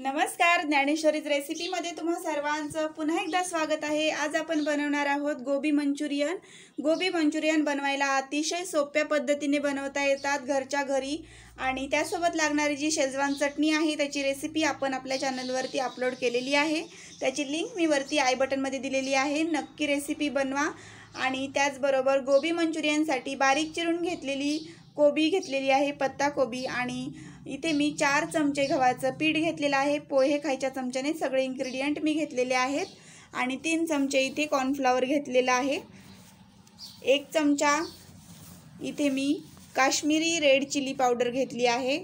नमस्कार ज्ञानेश्वरीज रेसिपीमध्ये तुम्हा सर्वांचं पुन्हा एकदा स्वागत आहे आज आपण बनवणार आहोत गोबी मंचुरियन गोबी मंचुरियन बनवायला अतिशय सोप्या पद्धतीने बनवता येतात घरच्या घरी आणि त्यासोबत लागणारी जी शेजवान चटणी आहे त्याची रेसिपी आपण आपल्या चॅनलवरती अपलोड केलेली आहे त्याची लिंक मी वरती आय बटनमध्ये दिलेली आहे नक्की रेसिपी बनवा आणि त्याचबरोबर गोबी मंचुरियनसाठी बारीक चिरून घेतलेली कोबी घेतलेली आहे पत्ता कोबी आणि इथे मी चार चमचे गव्हाचं पीठ घेतलेलं आहे पोहे खायच्या चमच्याने सगळे इन्ग्रेडियंट मी घेतलेले आहेत आणि तीन चमचे इथे कॉर्नफ्लावर घेतलेला आहे एक चमचा इथे मी काश्मीरी रेड चिली पावडर घेतली आहे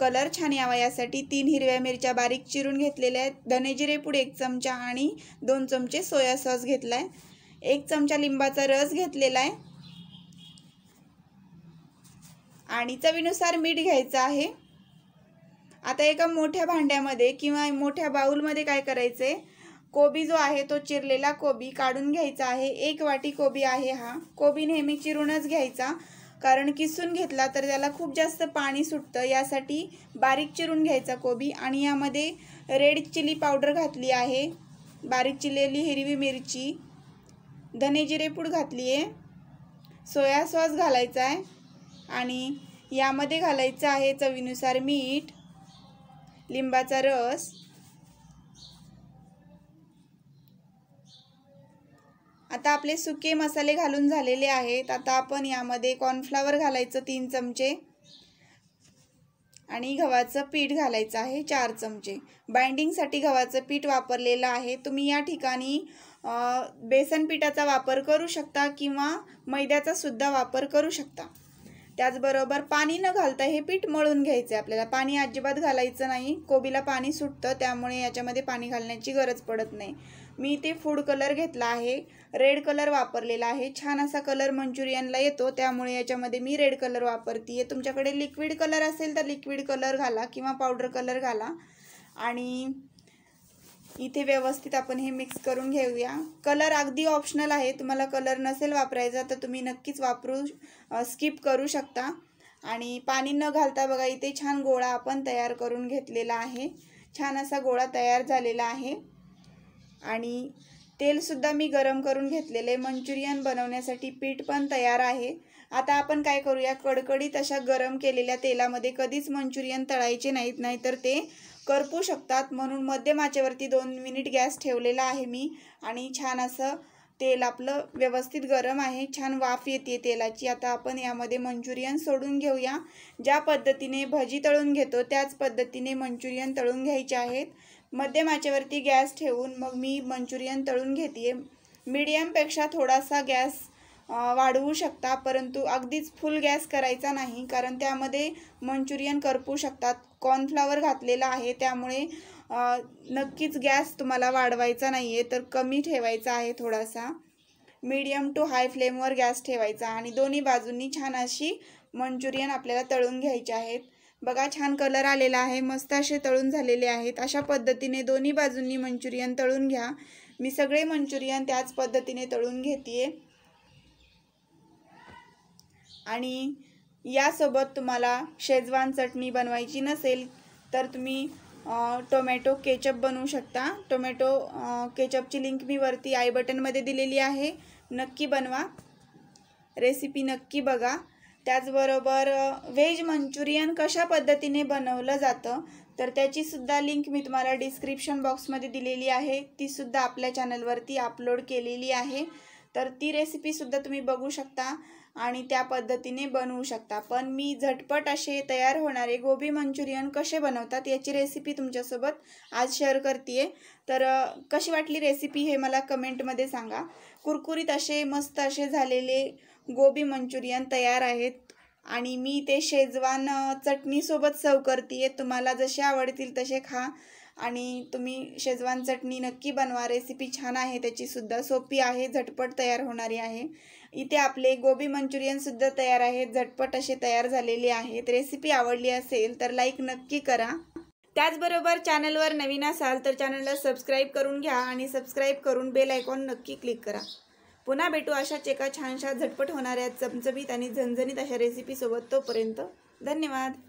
कलर छान यावा यासाठी तीन हिरव्या मिरच्या बारीक चिरून घेतलेल्या आहेत धनेजिरे पूड एक चमचा आणि दोन चमचे सोया सॉस घेतला आहे एक चमचा लिंबाचा रस घेतलेला आहे आणि चवीनुसार मीठ घ्यायचं आहे आता एका मोठ्या भांड्यामध्ये किंवा मोठ्या बाऊलमध्ये काय करायचं आहे कोबी जो आहे तो चिरलेला कोबी काढून घ्यायचा आहे एक वाटी कोबी आहे हा कोबी नेहमी चिरूनच घ्यायचा कारण किसून घेतला तर त्याला खूप जास्त पाणी सुटतं यासाठी बारीक चिरून घ्यायचा कोबी आणि यामध्ये रेड चिली पावडर घातली आहे बारीक चिरलेली हिरवी मिरची धने जिरेपूड घातली आहे सोया सॉस घालायचा आहे आणि यामध्ये घालायचं आहे चवीनुसार मीठ लिंबाचा रस आता आपले सुके मसाले घालून झालेले आहेत आता आपण यामध्ये कॉर्नफ्लावर घालायचं तीन चमचे आणि गव्हाचं पीठ घालायचं आहे चार चमचे बाइंडिंगसाठी गव्हाचं पीठ वापरलेलं आहे तुम्ही या ठिकाणी बेसन पिठाचा वापर करू शकता किंवा मैद्याचा सुद्धा वापर करू शकता त्याचबरोबर पाणी न घालता हे पीठ मळून घ्यायचं आहे आपल्याला पाणी अजिबात घालायचं नाही कोबीला पाणी सुटतं त्यामुळे याच्यामध्ये पाणी घालण्याची गरज पडत नाही मी ते फूड कलर घेतला आहे रेड कलर वापरलेला आहे छान असा कलर मंचुरियनला येतो त्यामुळे याच्यामध्ये मी रेड कलर वापरते आहे तुमच्याकडे लिक्विड कलर असेल तर लिक्विड कलर घाला किंवा पावडर कलर घाला आणि इथे व्यवस्थित आपण हे मिक्स करून घेऊया कलर अगदी ऑप्शनल आहे तुम्हाला कलर नसेल वापरायचा तर तुम्ही नक्कीच वापरू स्किप करू शकता आणि पाणी न घालता बघा इथे छान गोळा आपण तयार करून घेतलेला आहे छान असा गोळा तयार झालेला आहे आणि तेलसुद्धा मी गरम करून घेतलेलं आहे मंचुरियन बनवण्यासाठी पीठ पण तयार आहे आता आपण काय करूया कडकडीत अशा गरम केलेल्या तेलामध्ये कधीच मंचुरियन तळायचे नाहीत नाहीतर ते करपू शकतात म्हणून मध्यम आचेवरती दोन मिनिट गॅस ठेवलेला आहे मी आणि छान असं तेल आपलं व्यवस्थित गरम आहे छान वाफ येते तेलाची आता आपण यामध्ये मंचुरियन सोडून घेऊया ज्या पद्धतीने भजी तळून घेतो त्याच पद्धतीने मंचुरियन तळून घ्यायचे आहेत मध्यम आचेवरती गॅस ठेवून मग मी मंचुरियन तळून घेते मीडियमपेक्षा थोडासा गॅस वाढवू शकता परंतु अगदीच फुल गॅस करायचा नाही कारण त्यामध्ये मंचुरियन करपू शकतात कॉर्नफ्लावर घातलेला आहे त्यामुळे नक्कीच गॅस तुम्हाला वाढवायचा नाही आहे तर कमी ठेवायचा आहे थोडासा मीडियम टू हाय फ्लेमवर गॅस ठेवायचा आणि दोन्ही बाजूंनी छान अशी मंचुरियन आपल्याला तळून घ्यायचे आहेत बघा छान कलर आलेला आहे मस्त असे तळून झालेले आहेत अशा पद्धतीने दोन्ही बाजूंनी मंचुरियन तळून घ्या मी सगळे मंचुरियन त्याच पद्धतीने तळून घेते आणि यासोबत तुम्हाला शेजवान चटणी बनवायची नसेल तर तुम्ही टोमॅटो केचप बनवू शकता टोमॅटो केचपची लिंक मी वरती आय बटनमध्ये दिलेली आहे नक्की बनवा रेसिपी नक्की बघा त्याचबरोबर व्हेज मंचुरियन कशा पद्धतीने बनवलं जातं तर त्याचीसुद्धा लिंक मी तुम्हाला डिस्क्रिप्शन बॉक्समध्ये दिलेली आहे तीसुद्धा आपल्या चॅनलवरती अपलोड केलेली आहे तर ती रेसिपीसुद्धा तुम्ही बघू शकता आणि त्या पद्धतीने बनवू शकता पण मी झटपट असे तयार होणारे गोबी मंचुरियन कसे बनवतात याची रेसिपी तुमच्यासोबत आज शेअर करते तर कशी वाटली रेसिपी हे मला कमेंटमध्ये सांगा कुरकुरीत असे मस्त असे झालेले गोबी मंचुरियन तयार आहेत आणि मी ते शेजवान चटणीसोबत सर्व करते तुम्हाला जसे आवडतील तसे खा आणि तुम्ही शेजवान चटणी नक्की बनवा रेसिपी छान आहे त्याचीसुद्धा सोपी आहे झटपट तयार होणारी आहे इथे आपले गोबी मंचुरियनसुद्धा तयार आहेत झटपट असे तयार झालेले आहेत रेसिपी आवडली असेल तर लाईक नक्की करा त्याचबरोबर चॅनलवर नवीन असाल तर चॅनलला सबस्क्राईब करून घ्या आणि सबस्क्राईब करून बेल आयकॉन नक्की क्लिक करा पुन्हा भेटू अशाच एका छानशा झटपट होणाऱ्या चमचमीत आणि झणझणीत अशा रेसिपीसोबत तोपर्यंत धन्यवाद